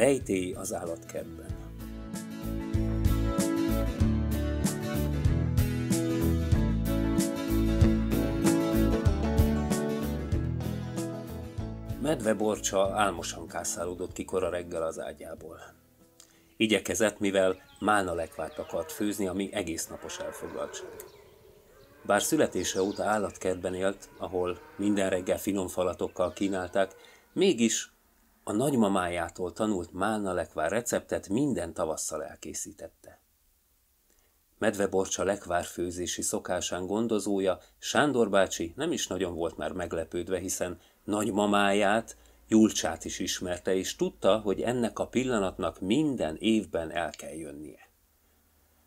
rejtély az állatkertben. Medveborcsa álmosan kászálódott ki kora reggel az ágyából. Igyekezett, mivel mána lekvárt akart főzni, ami egész napos elfoglaltság. Bár születése óta állatkertben élt, ahol minden reggel finom falatokkal kínálták, mégis a nagymamájától tanult málnalekvár lekvár receptet minden tavasszal elkészítette. Medveborcsa főzési szokásán gondozója, Sándor bácsi nem is nagyon volt már meglepődve, hiszen nagymamáját, Julcsát is ismerte, és tudta, hogy ennek a pillanatnak minden évben el kell jönnie.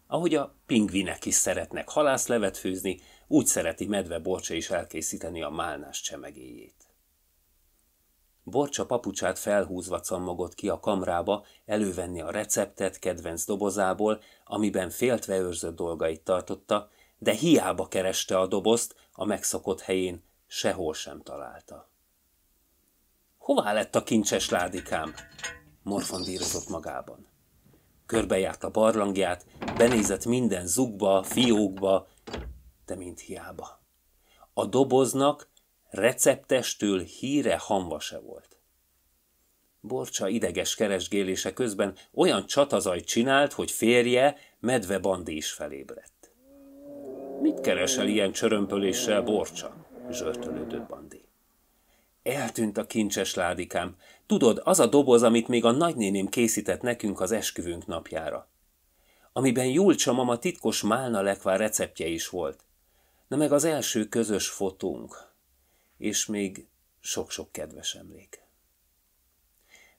Ahogy a pingvinek is szeretnek halászlevet főzni, úgy szereti medve borcsa is elkészíteni a málnás csemegéjét. Borcsa papucsát felhúzva cammogott ki a kamrába elővenni a receptet kedvenc dobozából, amiben féltve őrzött dolgait tartotta, de hiába kereste a dobozt a megszokott helyén, sehol sem találta. Hová lett a kincses ládikám? morfondírozott magában. Körbejárt a barlangját, benézett minden zugba, fiókba, de mint hiába. A doboznak receptestől híre hamva se volt. Borcsa ideges keresgélése közben olyan csatazajt csinált, hogy férje, medve bandi is felébredt. Mit keresel ilyen csörömpöléssel, Borcsa? zsörtölődött Bandi. Eltűnt a kincses ládikám. Tudod, az a doboz, amit még a nagynéném készített nekünk az esküvünk napjára. Amiben Julcsa mama titkos málna lekvár receptje is volt. Na meg az első közös fotónk, és még sok-sok kedves emlék.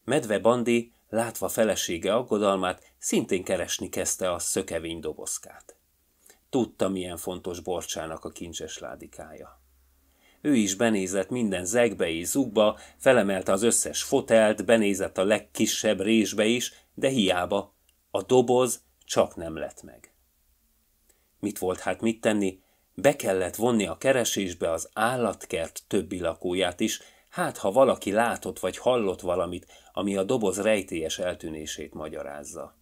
Medve Bandi, látva felesége aggodalmát, szintén keresni kezdte a szökevény dobozkát. Tudta, milyen fontos borcsának a kincses ládikája. Ő is benézett minden zegbe és zugba, felemelte az összes fotelt, benézett a legkisebb résbe is, de hiába, a doboz csak nem lett meg. Mit volt hát mit tenni, be kellett vonni a keresésbe az állatkert többi lakóját is, hát ha valaki látott vagy hallott valamit, ami a doboz rejtélyes eltűnését magyarázza.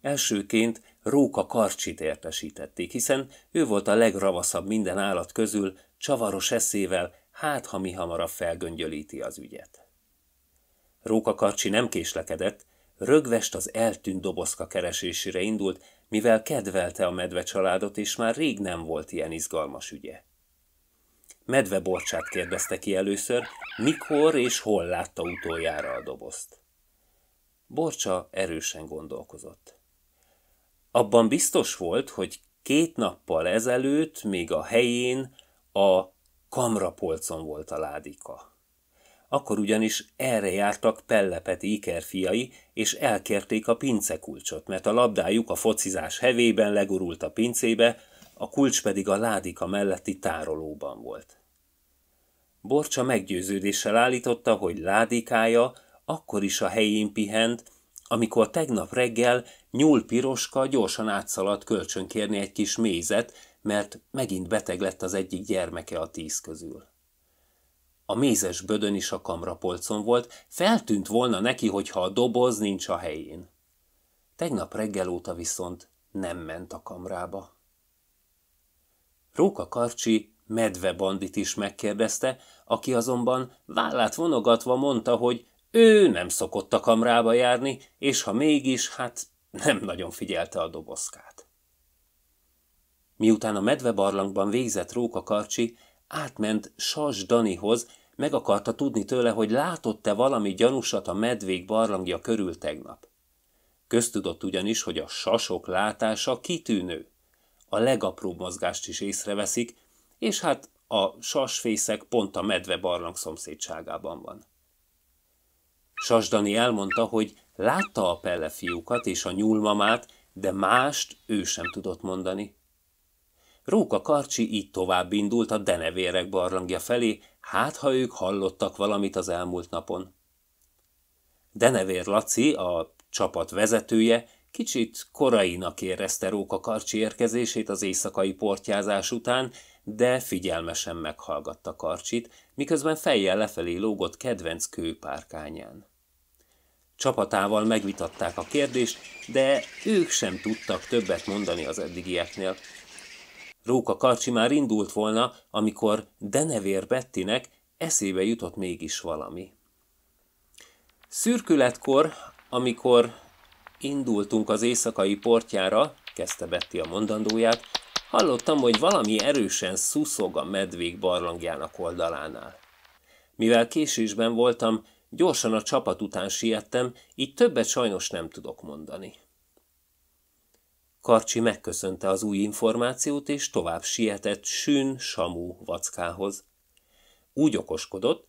Elsőként Róka Karcsit értesítették, hiszen ő volt a legravaszabb minden állat közül, csavaros eszével, hát ha mi hamarabb felgöngyölíti az ügyet. Róka Karcsi nem késlekedett, rögvest az eltűnt dobozka keresésére indult, mivel kedvelte a medve családot, és már rég nem volt ilyen izgalmas ügye. Medve Borcsát kérdezte ki először, mikor és hol látta utoljára a dobozt. Borcsa erősen gondolkozott. Abban biztos volt, hogy két nappal ezelőtt még a helyén a kamrapolcon volt a ládika. Akkor ugyanis erre jártak Pellepeti Iker fiai, és elkérték a pincekulcsot, mert a labdájuk a focizás hevében legurult a pincébe, a kulcs pedig a ládika melletti tárolóban volt. Borcsa meggyőződéssel állította, hogy ládikája akkor is a helyén pihent, amikor tegnap reggel nyúl piroska gyorsan átszaladt kölcsönkérni egy kis mézet, mert megint beteg lett az egyik gyermeke a tíz közül a mézes bödön is a kamrapolcon volt, feltűnt volna neki, hogyha a doboz nincs a helyén. Tegnap reggel óta viszont nem ment a kamrába. Róka Karcsi medve bandit is megkérdezte, aki azonban vállát vonogatva mondta, hogy ő nem szokott a kamrába járni, és ha mégis, hát nem nagyon figyelte a dobozkát. Miután a medvebarlangban végzett Róka Karcsi, átment Sas Danihoz, meg akarta tudni tőle, hogy látott-e valami gyanúsat a medvék barlangja körül tegnap. Köztudott ugyanis, hogy a sasok látása kitűnő. A legapróbb mozgást is észreveszik, és hát a sasfészek pont a medve barlang szomszédságában van. Sasdani elmondta, hogy látta a pelle fiúkat és a nyúlmamát, de mást ő sem tudott mondani. Róka Karcsi így tovább indult a denevérek barlangja felé, Hát, ha ők hallottak valamit az elmúlt napon. Denevér Laci, a csapat vezetője, kicsit korainak érezte Róka Karcsi érkezését az éjszakai portyázás után, de figyelmesen meghallgatta Karcsit, miközben fejjel lefelé lógott kedvenc kőpárkányán. Csapatával megvitatták a kérdést, de ők sem tudtak többet mondani az eddigieknél, Róka Karcsi már indult volna, amikor Denevér Bettinek eszébe jutott mégis valami. Szürkületkor, amikor indultunk az éjszakai portjára, kezdte Betty a mondandóját, hallottam, hogy valami erősen szuszog a medvék barlangjának oldalánál. Mivel késésben voltam, gyorsan a csapat után siettem, így többet sajnos nem tudok mondani. Karcsi megköszönte az új információt, és tovább sietett Sűn Samú vackához. Úgy okoskodott,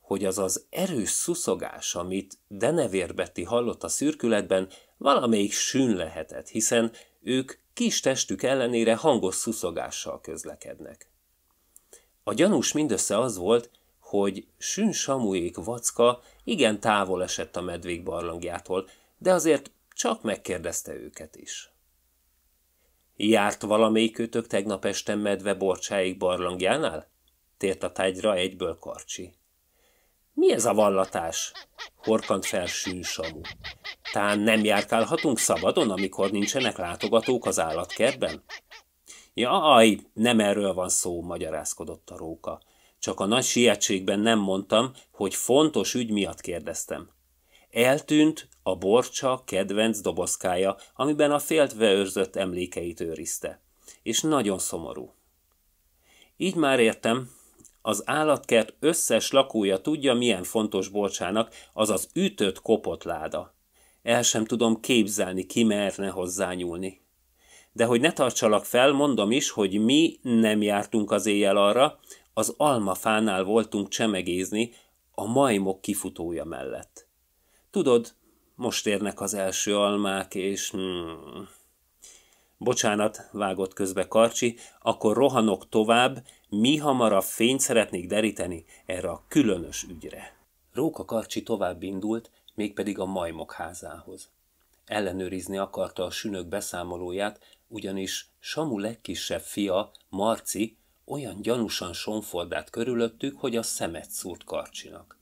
hogy az az erős szuszogás, amit Denevér Betty hallott a szürkületben, valamelyik sűn lehetett, hiszen ők kis testük ellenére hangos szuszogással közlekednek. A gyanús mindössze az volt, hogy Sűn Samuék vacka igen távol esett a medvék barlangjától, de azért csak megkérdezte őket is. Járt valamelyikőtök tegnap este medve borcsáig barlangjánál? Tért a tájra egyből karcsi. Mi ez a vallatás? Horkant fel sűsamu. Tán nem járkálhatunk szabadon, amikor nincsenek látogatók az állatkertben? Jaj, nem erről van szó, magyarázkodott a róka. Csak a nagy sietségben nem mondtam, hogy fontos ügy miatt kérdeztem. Eltűnt a borcsa kedvenc dobozkája, amiben a féltve őrzött emlékeit őrizte. És nagyon szomorú. Így már értem, az állatkert összes lakója tudja, milyen fontos borcsának az az ütött kopott láda. El sem tudom képzelni, ki merne hozzányúlni. De hogy ne tartsalak fel, mondom is, hogy mi nem jártunk az éjjel arra, az almafánál voltunk csemegézni a majmok kifutója mellett. Tudod, most érnek az első almák, és... Hmm. Bocsánat, vágott közbe Karcsi, akkor rohanok tovább, mi hamarabb fényt szeretnék deríteni erre a különös ügyre. Róka Karcsi tovább indult, mégpedig a majmok házához. Ellenőrizni akarta a sünök beszámolóját, ugyanis Samu legkisebb fia, Marci, olyan gyanúsan sonfordát körülöttük, hogy a szemet szúrt Karcsinak.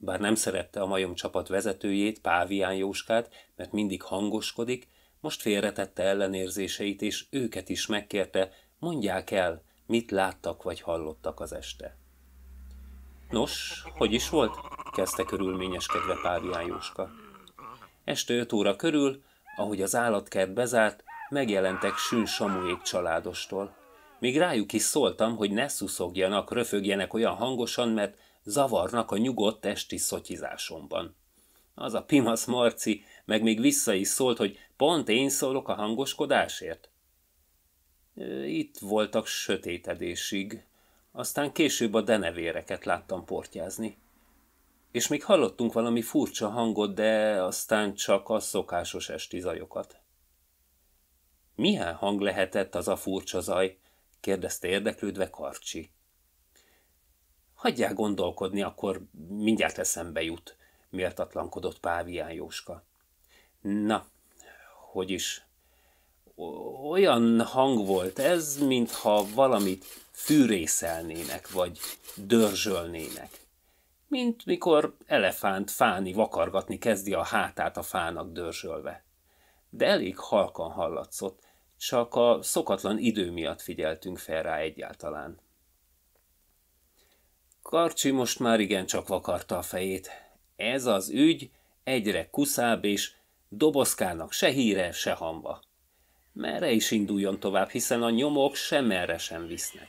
Bár nem szerette a majom csapat vezetőjét, Pávián Jóskát, mert mindig hangoskodik, most félretette ellenérzéseit, és őket is megkérte, mondják el, mit láttak vagy hallottak az este. Nos, hogy is volt? kezdte körülményeskedve Pávián Jóska. Este öt óra körül, ahogy az állatkert bezárt, megjelentek Sűn Samuék családostól. Még rájuk is szóltam, hogy ne szuszogjanak, röfögjenek olyan hangosan, mert zavarnak a nyugodt esti szotyizásomban. Az a Pimasz Marci meg még vissza is szólt, hogy pont én szólok a hangoskodásért. Itt voltak sötétedésig, aztán később a denevéreket láttam portyázni. És még hallottunk valami furcsa hangot, de aztán csak a szokásos esti zajokat. Milyen hang lehetett az a furcsa zaj? kérdezte érdeklődve Karcsi. Hagyjál gondolkodni, akkor mindjárt eszembe jut, méltatlankodott Pávián Jóska. Na, hogy is? Olyan hang volt ez, mintha valamit fűrészelnének, vagy dörzsölnének. Mint mikor elefánt fáni vakargatni kezdi a hátát a fának dörzsölve. De elég halkan hallatszott, csak a szokatlan idő miatt figyeltünk fel rá egyáltalán. Karcsi most már igencsak vakarta a fejét. Ez az ügy egyre kuszább és dobozkának se híre, se hamba. Merre is induljon tovább, hiszen a nyomok semmerre sem visznek.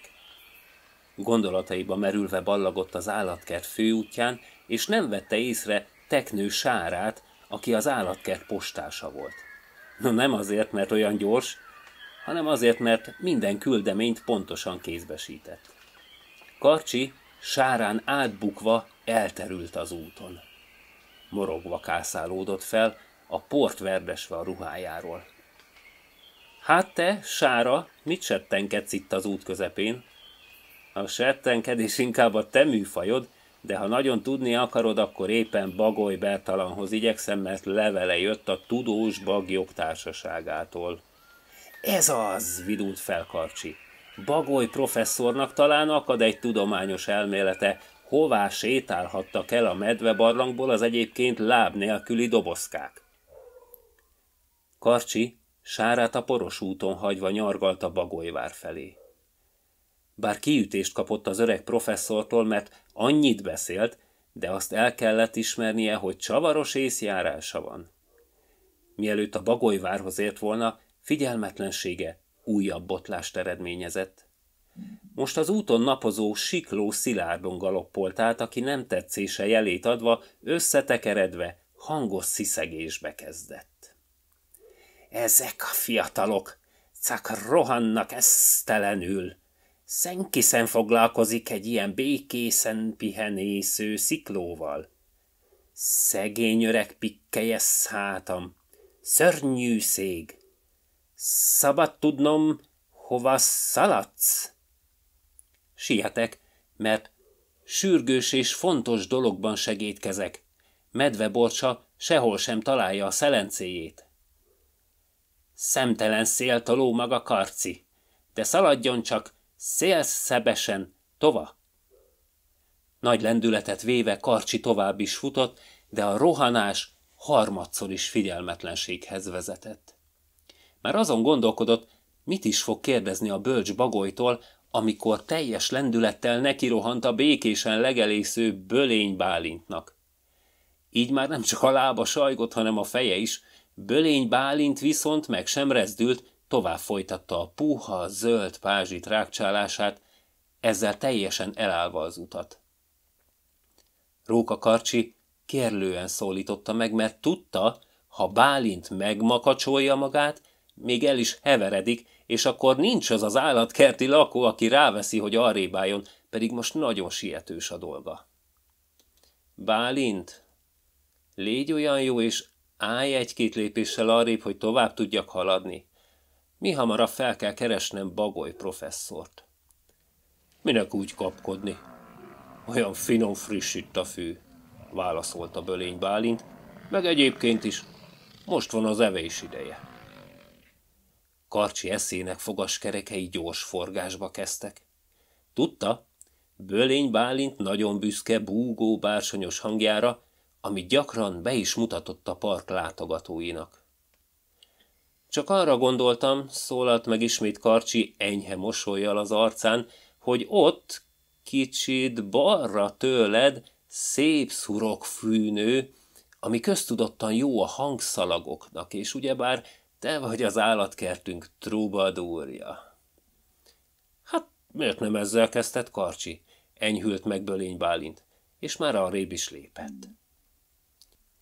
Gondolataiba merülve ballagott az állatkert főútján, és nem vette észre teknő sárát, aki az állatkert postása volt. No nem azért, mert olyan gyors, hanem azért, mert minden küldeményt pontosan kézbesített. Karcsi sárán átbukva elterült az úton. Morogva kászálódott fel, a port verdesve a ruhájáról. Hát te, Sára, mit settenkedsz itt az út közepén? A settenkedés inkább a te műfajod, de ha nagyon tudni akarod, akkor éppen Bagoly Bertalanhoz igyekszem, mert levele jött a tudós bagyok társaságától. Ez az, vidult fel Karcsi. Bagoly professzornak talán akad egy tudományos elmélete, hová sétálhattak el a medvebarlangból az egyébként láb nélküli dobozkák. Karcsi sárát a poros úton hagyva nyargalt a bagolyvár felé. Bár kiütést kapott az öreg professzortól, mert annyit beszélt, de azt el kellett ismernie, hogy csavaros észjárása van. Mielőtt a bagolyvárhoz ért volna, figyelmetlensége újabb botlást eredményezett. Most az úton napozó sikló szilárdon galoppolt át, aki nem tetszése jelét adva, összetekeredve, hangos sziszegésbe kezdett. Ezek a fiatalok, csak rohannak esztelenül. Szenkiszen foglalkozik egy ilyen békészen pihenésző sziklóval. Szegény öreg pikkelyes hátam, szörnyű szég, tudnom, hova szaladsz? Sietek, mert sürgős és fontos dologban segítkezek. Medveborsa sehol sem találja a szelencéjét. Szemtelen szél maga karci, de szaladjon csak szélszebesen tova. Nagy lendületet véve karcsi tovább is futott, de a rohanás harmadszor is figyelmetlenséghez vezetett. Már azon gondolkodott, mit is fog kérdezni a bölcs bagolytól, amikor teljes lendülettel nekirohant a békésen legelésző Bölény Bálintnak. Így már nem csak a lába sajgott, hanem a feje is. Bölény Bálint viszont meg sem rezdült, tovább folytatta a puha, zöld pázsit rákcsálását, ezzel teljesen elállva az utat. Róka Karcsi kérlően szólította meg, mert tudta, ha Bálint megmakacsolja magát, még el is heveredik, és akkor nincs az az állatkerti lakó, aki ráveszi, hogy arrébáljon, pedig most nagyon sietős a dolga. Bálint, légy olyan jó, és állj egy-két lépéssel arrébb, hogy tovább tudjak haladni. Mi hamarabb fel kell keresnem Bagoly professzort. Minek úgy kapkodni? Olyan finom friss itt a fű, válaszolta Bölény Bálint, meg egyébként is, most van az evés ideje. Karcsi eszének fogaskerekei gyors forgásba kezdtek. Tudta, Bölény Bálint nagyon büszke, búgó, bársonyos hangjára, amit gyakran be is mutatott a park látogatóinak. Csak arra gondoltam, szólalt meg ismét Karcsi enyhe mosolyjal az arcán, hogy ott, kicsit balra tőled, szép szurok fűnő, ami köztudottan jó a hangszalagoknak, és ugyebár te vagy az állatkertünk trubadúrja. Hát, miért nem ezzel kezdett Karcsi? Enyhült meg Bölény Bálint, és már arrébb is lépett.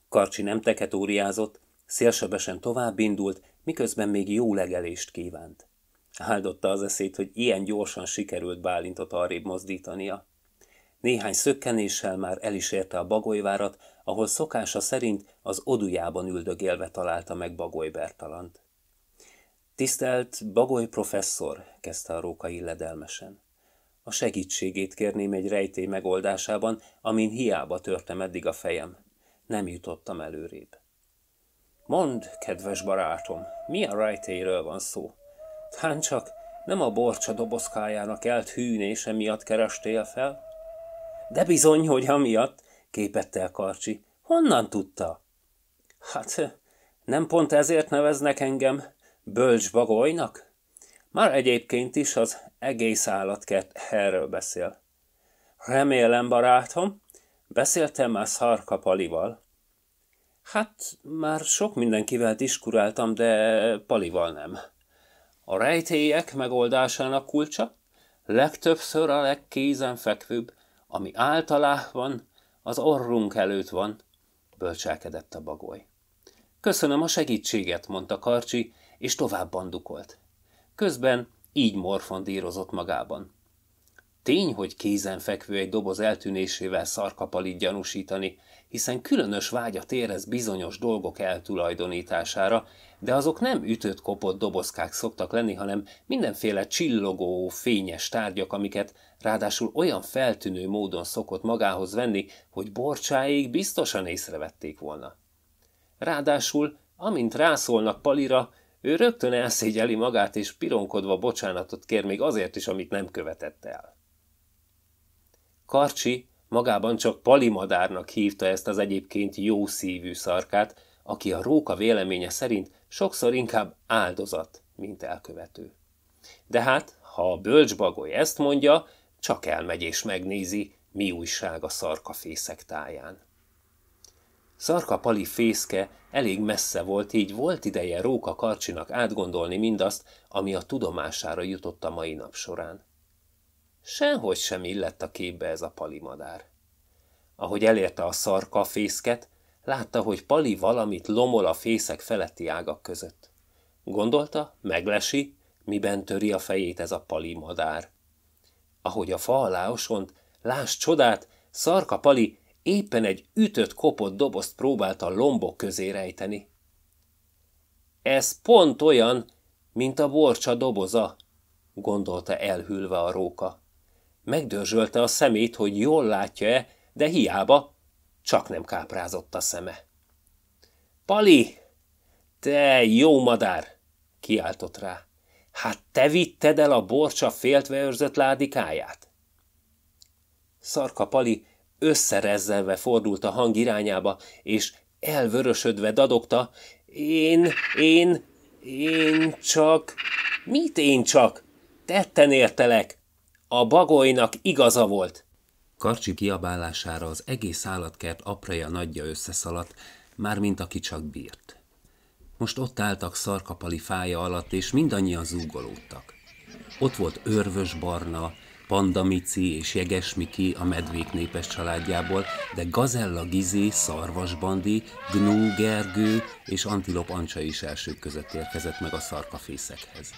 Karcsi nem óriázott, szélsebesen tovább indult, miközben még jó legelést kívánt. Áldotta az eszét, hogy ilyen gyorsan sikerült Bálintot arrébb mozdítania. Néhány szökkenéssel már el is érte a Bagolyvárat, ahol szokása szerint az odujában üldögélve találta meg Bagoly Bertalant. Tisztelt Bagoly professzor, kezdte a róka illedelmesen. A segítségét kérném egy rejtély megoldásában, amin hiába törtem eddig a fejem. Nem jutottam előrébb. Mond, kedves barátom, milyen rejtélyről van szó? Tán csak nem a borcsa dobozkájának hűnése miatt kerestél fel? De bizony, hogy amiatt, képette el Karcsi. Honnan tudta? Hát, nem pont ezért neveznek engem bölcs bagolynak? Már egyébként is az egész állatkert erről beszél. Remélem, barátom, beszéltem már Palival. Hát, már sok mindenkivel diskuráltam, de palival nem. A rejtélyek megoldásának kulcsa legtöbbször a legkézenfekvőbb, ami általá van, az orrunk előtt van, bölcselkedett a bagoly. Köszönöm a segítséget, mondta Karcsi, és tovább bandukolt. Közben így morfondírozott magában. Tény, hogy kézenfekvő egy doboz eltűnésével szarkapalit gyanúsítani, hiszen különös vágyat érez bizonyos dolgok eltulajdonítására, de azok nem ütött kopott dobozkák szoktak lenni, hanem mindenféle csillogó, fényes tárgyak, amiket ráadásul olyan feltűnő módon szokott magához venni, hogy borcsáig biztosan észrevették volna. Ráadásul, amint rászólnak Palira, ő rögtön elszégyeli magát, és pironkodva bocsánatot kér még azért is, amit nem követett el. Karcsi Magában csak palimadárnak hívta ezt az egyébként jó szívű szarkát, aki a róka véleménye szerint sokszor inkább áldozat, mint elkövető. De hát, ha a bölcsbagoly ezt mondja, csak elmegy és megnézi, mi újság a szarka fészek táján. Szarka pali fészke elég messze volt, így volt ideje Róka Karcsinak átgondolni mindazt, ami a tudomására jutott a mai nap során. Sehogy sem illett a képbe ez a palimadár. Ahogy elérte a szarka fészket, látta, hogy Pali valamit lomol a fészek feletti ágak között. Gondolta, meglesi, miben töri a fejét ez a Pali madár. Ahogy a fa alá osont, láss csodát, szarka Pali éppen egy ütött kopott dobozt próbált a lombok közé rejteni. Ez pont olyan, mint a borcsa doboza, gondolta elhűlve a róka. Megdörzsölte a szemét, hogy jól látja-e, de hiába, csak nem káprázott a szeme. Pali! Te jó madár! kiáltott rá. Hát te vitted el a borcsa féltve őrzött ládikáját? Szarka Pali összerezzelve fordult a hang irányába, és elvörösödve dadogta, én, én, én csak... Mit én csak? Tetten értelek! A bagolynak igaza volt. Karcsi kiabálására az egész állatkert apraja nagyja összeszaladt, mint aki csak bírt. Most ott álltak szarkapali fája alatt, és mindannyian zúgolódtak. Ott volt Örvös Barna, pandamici és Jeges Miki a medvék népes családjából, de Gazella Gizi, szarvasbandi, Gnú Gergő és Antilop Ancsa is elsők között érkezett meg a szarkafészekhez.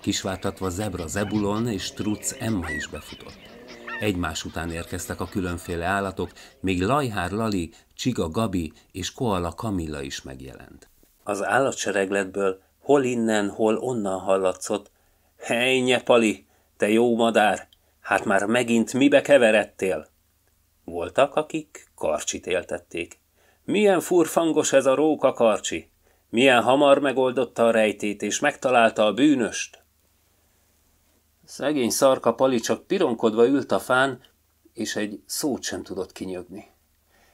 Kisvártatva Zebra Zebulon és Truc Emma is befutott. Egymás után érkeztek a különféle állatok, még Lajhár Lali, Csiga Gabi és Koala Kamilla is megjelent. Az állatseregletből hol innen, hol onnan hallatszott. Hely, Nyepali, te jó madár, hát már megint mibe keveredtél? Voltak, akik karcsit éltették. Milyen furfangos ez a róka karcsi! Milyen hamar megoldotta a rejtét és megtalálta a bűnöst! Szegény szarka Pali csak pironkodva ült a fán, és egy szót sem tudott kinyögni.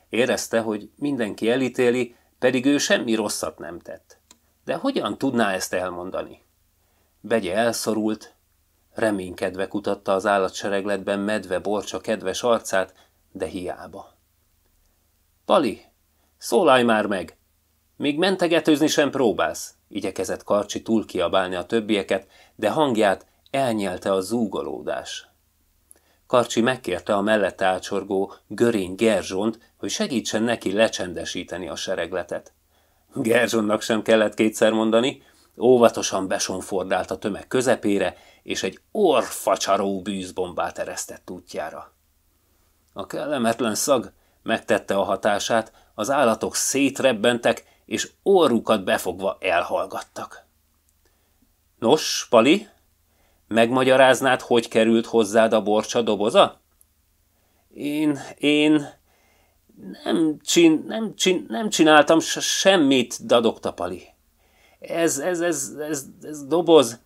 Érezte, hogy mindenki elítéli, pedig ő semmi rosszat nem tett. De hogyan tudná ezt elmondani? Begye elszorult, reménykedve kutatta az állatseregletben medve borcsa kedves arcát, de hiába. Pali, szólalj már meg! Még mentegetőzni sem próbálsz, igyekezett Karcsi kiabálni a többieket, de hangját elnyelte a zúgolódás. Karcsi megkérte a mellett ácsorgó Görény Gerzsont, hogy segítsen neki lecsendesíteni a seregletet. Gerzsonnak sem kellett kétszer mondani, óvatosan besonfordált a tömeg közepére, és egy orfacsaró bűzbombát eresztett útjára. A kellemetlen szag megtette a hatását, az állatok szétrebbentek, és orrukat befogva elhallgattak. – Nos, Pali, Megmagyaráznád, hogy került hozzád a borcsa doboza? Én, én nem, csin, nem, csin, nem csináltam semmit, dadogta Pali. Ez, ez, ez, ez, ez doboz.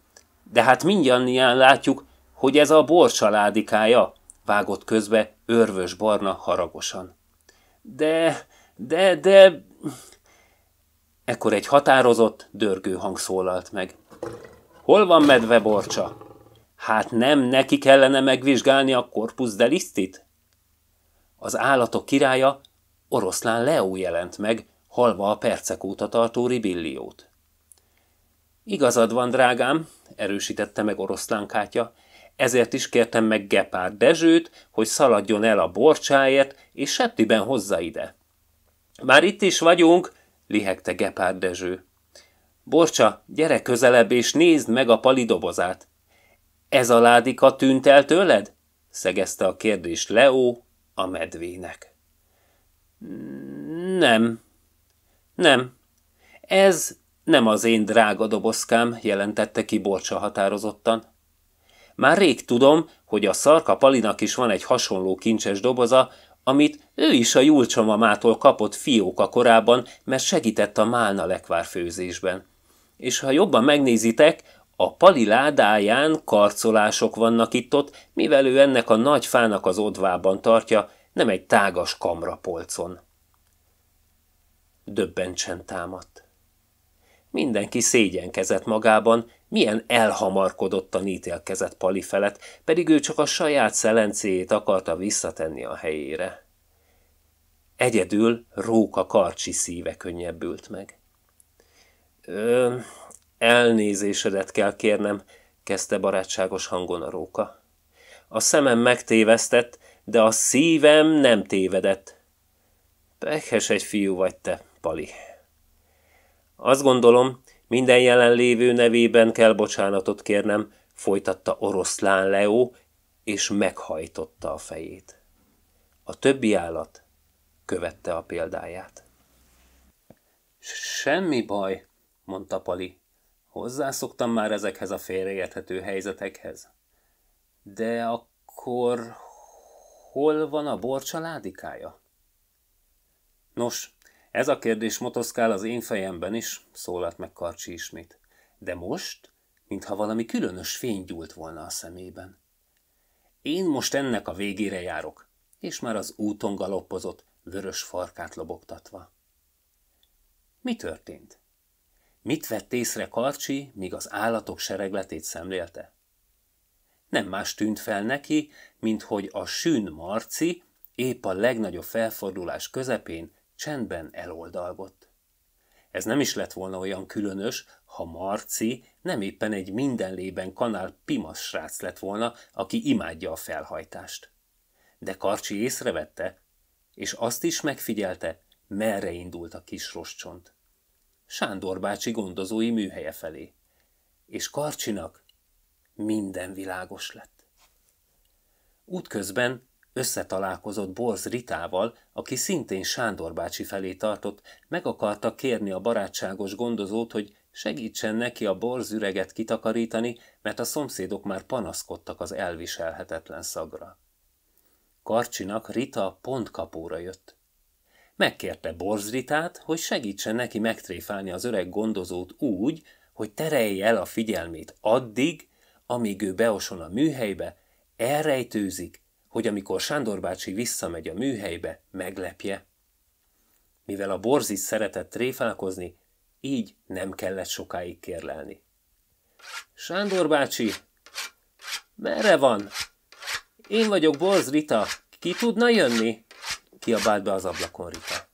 De hát mindjárt látjuk, hogy ez a borcsaládikája, vágott közbe örvös barna haragosan. De, de, de... Ekkor egy határozott, dörgő hang szólalt meg. Hol van medve borcsa? Hát nem neki kellene megvizsgálni a korpusz delisztit? Az állatok királya, oroszlán Leó jelent meg, halva a percek óta tartó ribilliót. Igazad van, drágám, erősítette meg kátya, ezért is kértem meg Gepárd Dezsőt, hogy szaladjon el a borcsáért, és septiben hozza ide. Már itt is vagyunk, lihegte Gepárd Dezső. Borcsa, gyere közelebb és nézd meg a palidobozát. Ez a ládika tűnt el tőled? szegezte a kérdést Leó a medvének. Mm, nem. Nem. Ez nem az én drága dobozkám, jelentette ki Borcsa határozottan. Már rég tudom, hogy a szarka Palinak is van egy hasonló kincses doboza, amit ő is a Julcsamamától kapott fióka korában, mert segített a málna lekvár főzésben. És ha jobban megnézitek, a pali ládáján karcolások vannak itt-ott, mivel ő ennek a nagy fának az odvában tartja, nem egy tágas polcon. Döbbencsen támadt. Mindenki szégyenkezett magában, milyen elhamarkodottan ítélkezett Pali felett, pedig ő csak a saját szelencéjét akarta visszatenni a helyére. Egyedül Róka karcsi szíve könnyebbült meg. Elnézésedet kell kérnem, kezdte barátságos hangon a róka. A szemem megtévesztett, de a szívem nem tévedett. Pekhes egy fiú vagy te, Pali. Azt gondolom, minden jelenlévő nevében kell bocsánatot kérnem, folytatta oroszlán Leo és meghajtotta a fejét. A többi állat követte a példáját. Semmi baj, mondta Pali. Hozzászoktam már ezekhez a félreérthető helyzetekhez. De akkor hol van a bor családikája? Nos, ez a kérdés motoszkál az én fejemben is, szólalt meg Karcsi ismét. De most, mintha valami különös fény gyúlt volna a szemében. Én most ennek a végére járok, és már az úton galoppozott, vörös farkát lobogtatva. Mi történt? Mit vett észre Karcsi, míg az állatok seregletét szemlélte? Nem más tűnt fel neki, mint hogy a sűn Marci épp a legnagyobb felfordulás közepén csendben eloldalgott. Ez nem is lett volna olyan különös, ha Marci nem éppen egy mindenlében kanál pimas srác lett volna, aki imádja a felhajtást. De Karcsi észrevette, és azt is megfigyelte, merre indult a kis roscsont. Sándor bácsi gondozói műhelye felé. És Karcsinak minden világos lett. Útközben összetalálkozott Borz Ritával, aki szintén Sándor bácsi felé tartott, meg akarta kérni a barátságos gondozót, hogy segítsen neki a borz üreget kitakarítani, mert a szomszédok már panaszkodtak az elviselhetetlen szagra. Karcsinak Rita pont kapóra jött. Megkérte Borzritát, hogy segítsen neki megtréfálni az öreg gondozót úgy, hogy terelje el a figyelmét addig, amíg ő beoson a műhelybe, elrejtőzik, hogy amikor Sándor bácsi visszamegy a műhelybe, meglepje. Mivel a Borzit szeretett tréfálkozni, így nem kellett sokáig kérlelni. Sándor bácsi, merre van? Én vagyok Borz Rita, ki tudna jönni? kiabált be az ablakon Rita.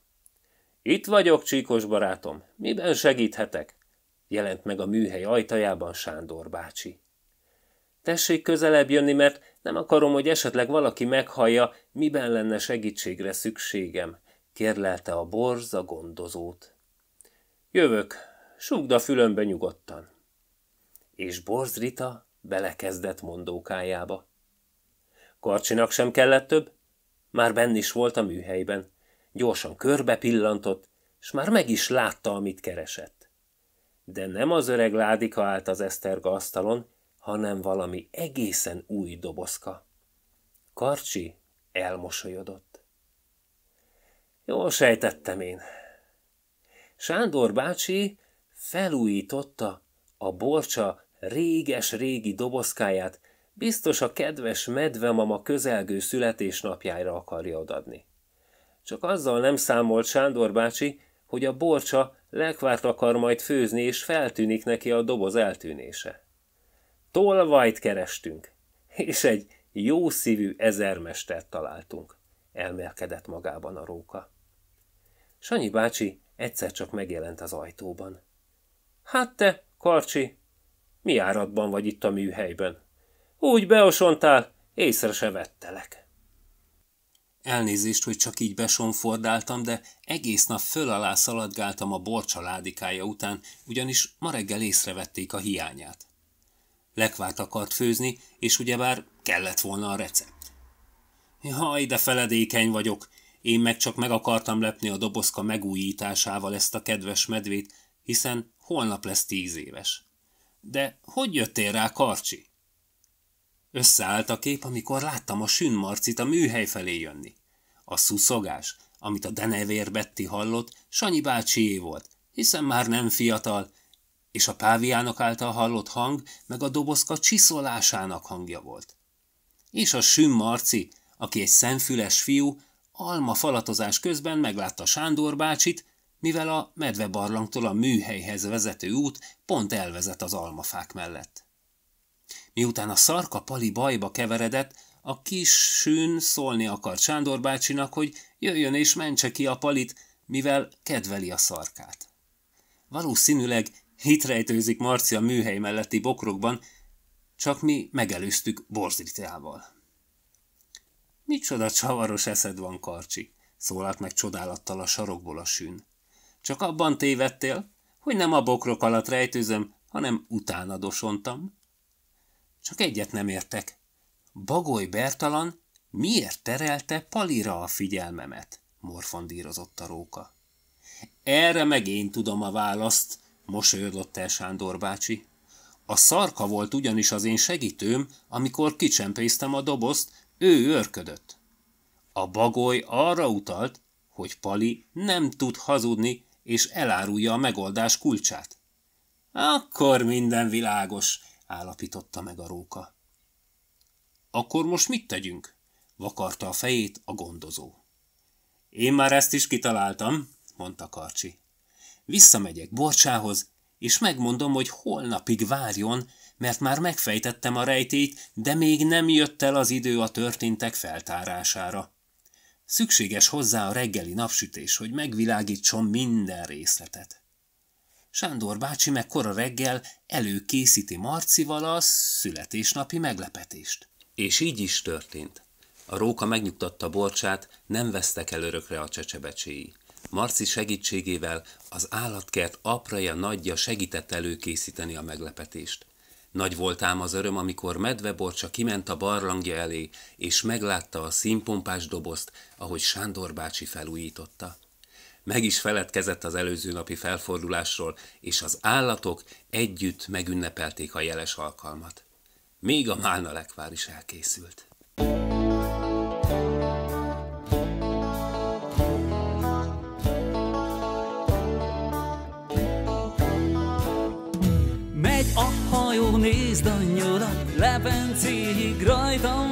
Itt vagyok, csíkos barátom, miben segíthetek? Jelent meg a műhely ajtajában Sándor bácsi. Tessék közelebb jönni, mert nem akarom, hogy esetleg valaki meghallja, miben lenne segítségre szükségem, kérlelte a borza gondozót. Jövök, sugd a fülönbe nyugodtan. És Borz Rita belekezdett mondókájába. Karcsinak sem kellett több, már benn is volt a műhelyben. Gyorsan körbe pillantott, s már meg is látta, amit keresett. De nem az öreg ládika állt az eszterga asztalon, hanem valami egészen új dobozka. Karcsi elmosolyodott. Jól sejtettem én. Sándor bácsi felújította a borcsa réges-régi dobozkáját, Biztos a kedves medvemama közelgő születésnapjára akarja odadni. Csak azzal nem számolt Sándor bácsi, hogy a borcsa lekvárt akar majd főzni, és feltűnik neki a doboz eltűnése. Tolvajt kerestünk, és egy jó szívű ezermestert találtunk, elmélkedett magában a róka. Sanyi bácsi egyszer csak megjelent az ajtóban. Hát te, Karcsi, mi áradban vagy itt a műhelyben? Úgy beosontál, észre se vettelek. Elnézést, hogy csak így besonfordáltam, de egész nap föl alá szaladgáltam a borcsaládikája után, ugyanis ma reggel észrevették a hiányát. Lekvárt akart főzni, és ugyebár kellett volna a recept. Jaj, de feledékeny vagyok! Én meg csak meg akartam lepni a dobozka megújításával ezt a kedves medvét, hiszen holnap lesz tíz éves. De hogy jöttél rá, Karcsi? Összeállt a kép, amikor láttam a sünmarcit a műhely felé jönni. A szuszogás, amit a denevér Betty hallott, Sanyi bácsié volt, hiszen már nem fiatal, és a páviának által hallott hang meg a dobozka csiszolásának hangja volt. És a sünmarci, aki egy szemfüles fiú, alma falatozás közben meglátta Sándor bácsit, mivel a medvebarlangtól a műhelyhez vezető út pont elvezet az almafák mellett. Miután a szarka pali bajba keveredett, a kis sűn szólni akart Sándor bácsinak, hogy jöjjön és mentse ki a palit, mivel kedveli a szarkát. Valószínűleg hitrejtőzik Marci a műhely melletti bokrokban, csak mi megelőztük borzritával. Micsoda csavaros eszed van, Karcsi, szólalt meg csodálattal a sarokból a sűn. Csak abban tévedtél, hogy nem a bokrok alatt rejtőzöm, hanem utána dosontam, csak egyet nem értek. Bagoly Bertalan miért terelte Palira a figyelmemet? morfondírozott a róka. Erre meg én tudom a választ, mosolyodott el Sándor bácsi. A szarka volt ugyanis az én segítőm, amikor kicsempésztem a dobozt, ő őrködött. A bagoly arra utalt, hogy Pali nem tud hazudni, és elárulja a megoldás kulcsát. Akkor minden világos, állapította meg a róka. Akkor most mit tegyünk? vakarta a fejét a gondozó. Én már ezt is kitaláltam, mondta Karcsi. Visszamegyek Borcsához, és megmondom, hogy holnapig várjon, mert már megfejtettem a rejtét, de még nem jött el az idő a történtek feltárására. Szükséges hozzá a reggeli napsütés, hogy megvilágítson minden részletet. Sándor bácsi meg kora reggel előkészíti Marcival a születésnapi meglepetést. És így is történt. A róka megnyugtatta Borcsát, nem vesztek el örökre a csecsebecséi. Marci segítségével az állatkert apraja nagyja segített előkészíteni a meglepetést. Nagy volt ám az öröm, amikor medveborcsa kiment a barlangja elé, és meglátta a színpompás dobozt, ahogy Sándor bácsi felújította meg is feledkezett az előző napi felfordulásról, és az állatok együtt megünnepelték a jeles alkalmat. Még a málna lekvár is elkészült. Megy a hajó, nézd a nyolat, lepencéig rajtam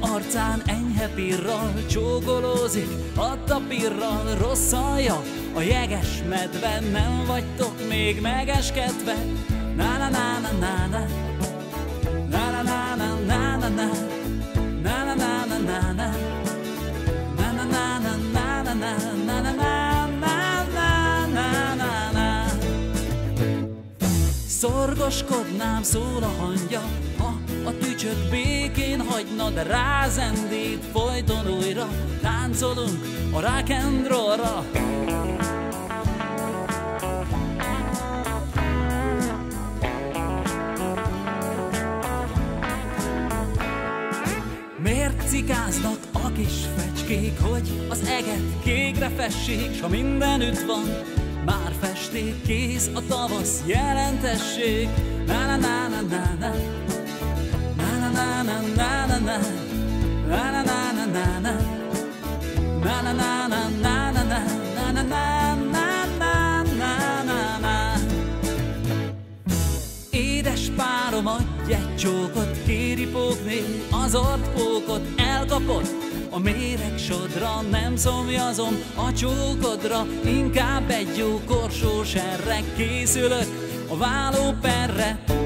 arcán enyhe pirral Csókolózik a tapirral alja. a jeges medve Nem vagytok még megeskedve Na na na na na na Szorgoskodnám, szól a hangja, ha a tücsöt békén hagynad, rázendít folyton újra, táncolunk a rock and rollra. Miért cikáznak a kis fecskék, hogy az eget kékre fessék, s ha mindenütt van már festék kész a tavasz jelentesség Na na na na na na Na na na na na na Na na na na na Na na na na na na na Na na na na na na na na na na Édes párom adj egy csókot Kéripókni az ortpókot Elkapott a méreg sodra nem szomjazom a csókodra, inkább egy jó korsós erre készülök a vállóperre.